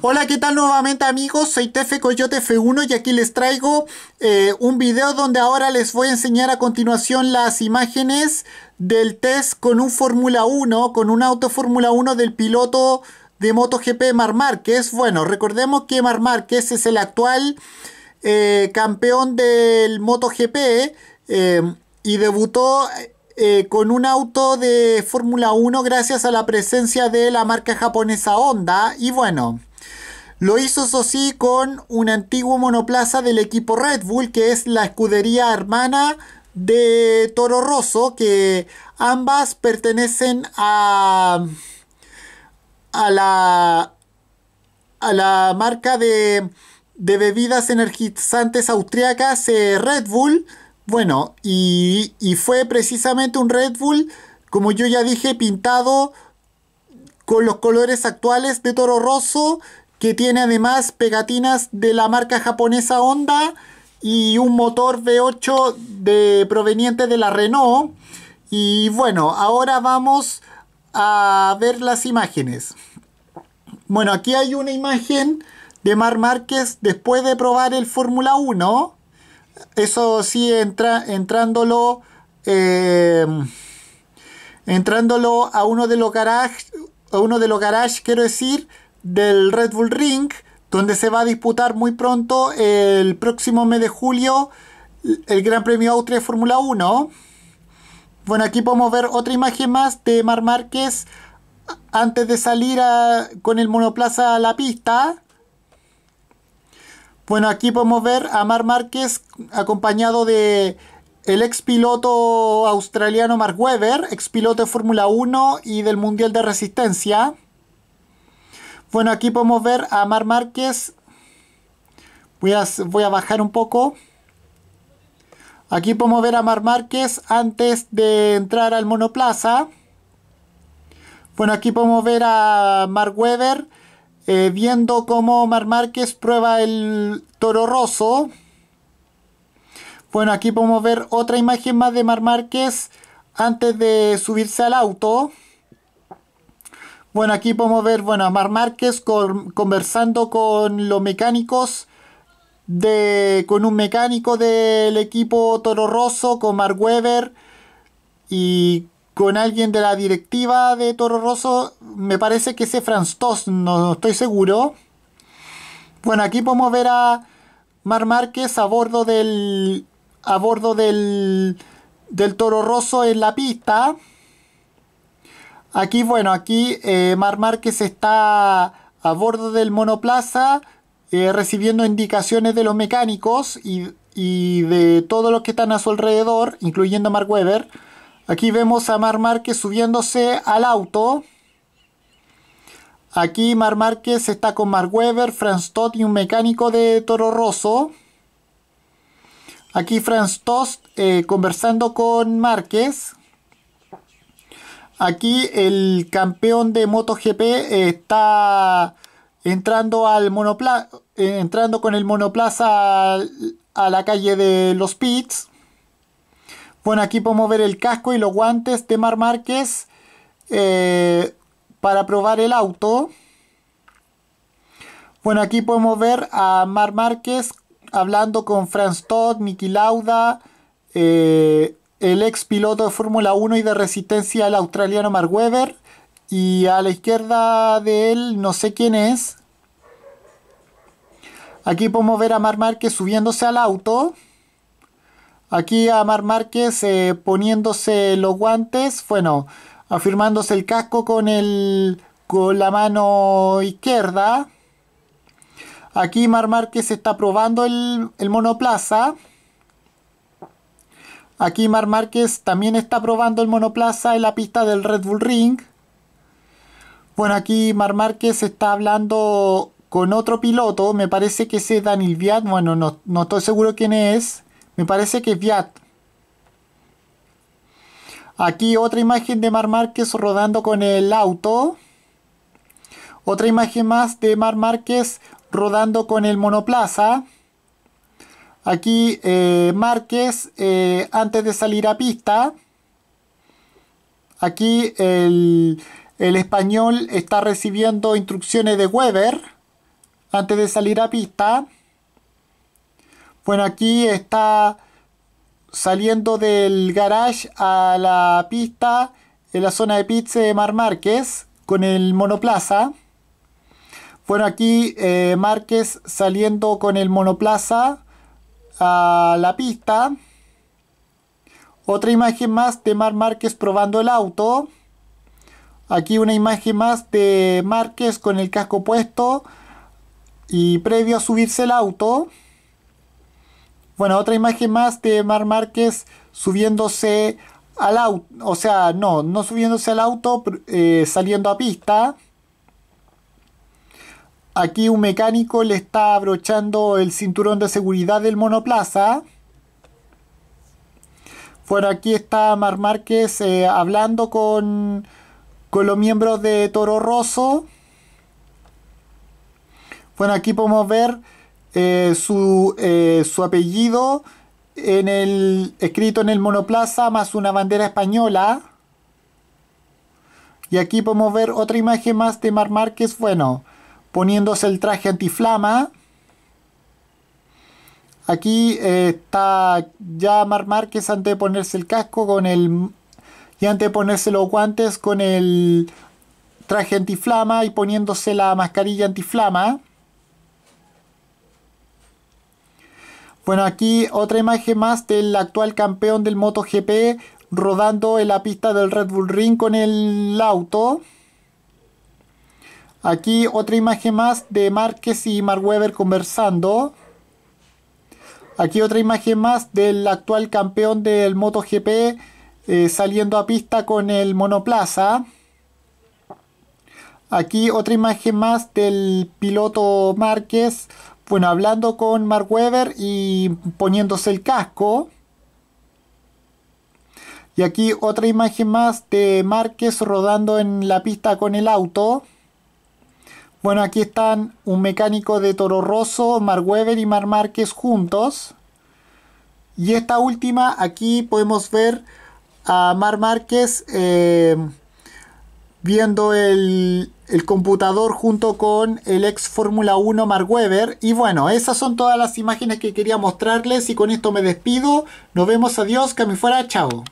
Hola, ¿qué tal nuevamente amigos? Soy Tefe Coyote F1 y aquí les traigo eh, un video donde ahora les voy a enseñar a continuación las imágenes del test con un Fórmula 1, con un auto Fórmula 1 del piloto de MotoGP Mar Márquez. Bueno, recordemos que Mar Márquez es el actual eh, campeón del MotoGP eh, y debutó con un auto de Fórmula 1 gracias a la presencia de la marca japonesa Honda. Y bueno, lo hizo eso sí con un antiguo monoplaza del equipo Red Bull, que es la escudería hermana de Toro Rosso, que ambas pertenecen a, a, la, a la marca de, bebidas energizantes austriacas eh, Red Bull. Bueno, y, y fue precisamente un Red Bull, como yo ya dije, pintado con los colores actuales de Toro Rosso que tiene además pegatinas de la marca japonesa Honda y un motor V8 de, proveniente de la Renault. Y bueno, ahora vamos a ver las imágenes. Bueno, aquí hay una imagen de Mar Márquez después de probar el Fórmula 1. Eso sí, entra, entrándolo, eh, entrándolo a uno de los garajes, a uno de los garages, quiero decir, del Red Bull Ring, donde se va a disputar muy pronto el próximo mes de julio el Gran Premio Austria de Fórmula 1. Bueno, aquí podemos ver otra imagen más de Mar Márquez antes de salir con el monoplaza a la pista. Bueno, aquí podemos ver a Mar Márquez acompañado de el ex piloto australiano Mark Webber, ex piloto de Fórmula 1 y del Mundial de Resistencia. Bueno, aquí podemos ver a Mar Márquez. Voy a, bajar un poco. Aquí podemos ver a Mar Márquez antes de entrar al monoplaza. Bueno, aquí podemos ver a Mark Weber eh, viendo cómo Mar Márquez prueba el toro rosso. Bueno, aquí podemos ver otra imagen más de Mar Márquez antes de subirse al auto. Bueno, aquí podemos ver, bueno, a Mar Márquez conversando con los mecánicos, de, con un mecánico del equipo Toro Rosso, con Mark Weber, y con alguien de la directiva de Toro Rosso, me parece que ese Franz Tost, no, estoy seguro. Bueno, aquí podemos ver a Mar Márquez a bordo del a bordo del del Toro Rosso en la pista. Aquí, bueno, aquí eh, Mar Márquez está a bordo del monoplaza eh, recibiendo indicaciones de los mecánicos y, de todos los que están a su alrededor, incluyendo Mark Webber. Aquí vemos a Mar Márquez subiéndose al auto. Aquí Mar Márquez está con Mark Webber, Franz Todd y un mecánico de Toro Rosso. Aquí Franz Tost eh, conversando con Márquez. Aquí el campeón de MotoGP eh, está entrando al eh, entrando con el monoplaza a la calle de los pits. Bueno, aquí podemos ver el casco y los guantes de Mar Márquez eh, para probar el auto. Bueno, aquí podemos ver a Mar Márquez hablando con Franz Todd, Miki Lauda, el ex piloto de Fórmula 1 y de resistencia el australiano Mark Webber. Y a la izquierda de él, no sé quién es. Aquí podemos ver a Mar Márquez subiéndose al auto. Aquí a Mar Márquez eh, poniéndose los guantes, bueno, afirmándose el casco con, con la mano izquierda. Aquí Mar Márquez está probando el, el monoplaza. Aquí Mar Márquez también está probando el monoplaza en la pista del Red Bull Ring. Bueno, aquí Mar Márquez está hablando con otro piloto, me parece que ese es Daniel Viat, bueno, no, estoy seguro quién es, me parece que es Viat. Aquí otra imagen de Mar Márquez rodando con el auto. Otra imagen más de Mar Márquez rodando con el monoplaza. Aquí eh, Márquez, eh, antes de salir a pista, aquí el, español está recibiendo instrucciones de Weber, antes de salir a pista. Bueno, aquí está saliendo del garage a la pista, en la zona de pizza de Mar Márquez, con el monoplaza. Bueno, aquí eh, Márquez saliendo con el monoplaza a la pista. Otra imagen más de Mar Márquez probando el auto. Aquí una imagen más de Márquez con el casco puesto y previo a subirse el auto. Bueno, otra imagen más de Mar Márquez subiéndose al auto, o sea, no, no subiéndose al auto, eh, saliendo a pista. Aquí un mecánico le está abrochando el cinturón de seguridad del monoplaza. Bueno, aquí está Mar Márquez eh, hablando con, los miembros de Toro Rosso. Bueno, aquí podemos ver eh, su, eh, su, apellido en el, escrito en el monoplaza más una bandera española. Y aquí podemos ver otra imagen más de Mar Márquez. Bueno, poniéndose el traje antiflama. Aquí eh, está ya Mar Márquez antes de ponerse el casco con el y antes de ponerse los guantes con el traje antiflama y poniéndose la mascarilla antiflama. Bueno, aquí otra imagen más del actual campeón del MotoGP rodando en la pista del Red Bull Ring con el auto. Aquí otra imagen más de Márquez y Mark Webber conversando. Aquí otra imagen más del actual campeón del MotoGP eh, saliendo a pista con el monoplaza. Aquí otra imagen más del piloto Márquez, bueno, hablando con Mark Webber y poniéndose el casco. Y aquí otra imagen más de Márquez rodando en la pista con el auto. Bueno, aquí están un mecánico de Toro Rosso, Mar Weber y Mar Márquez juntos. Y esta última, aquí podemos ver a Mar Márquez eh, viendo el, computador junto con el ex Fórmula 1 Mark Weber. Y bueno, esas son todas las imágenes que quería mostrarles y con esto me despido. Nos vemos, adiós, que me fuera, chao.